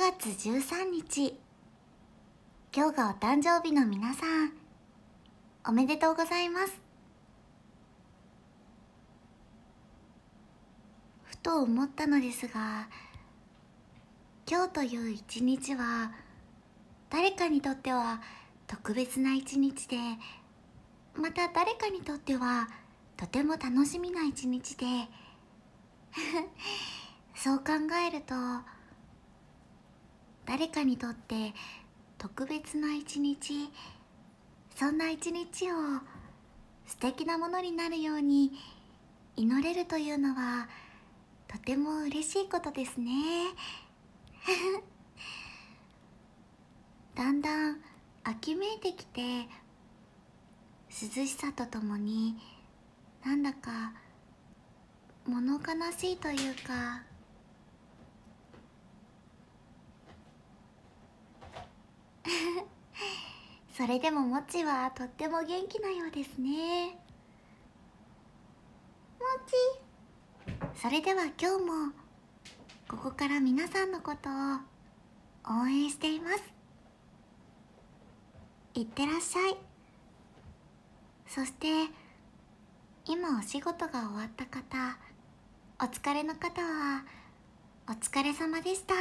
月13日今日がお誕生日の皆さんおめでとうございますふと思ったのですが今日という一日は誰かにとっては特別な一日でまた誰かにとってはとても楽しみな一日で そう考えると誰かにとって特別な一日そんな一日を素敵なものになるように祈れるというのはとても嬉しいことですね だんだん秋めいてきて涼しさとともになんだか物悲しいというかそれでももちはとっても元気なようですねもちそれでは今日もここから皆さんのことを応援していますいってらっしゃいそして今お仕事が終わった方お疲れの方はお疲れ様でした。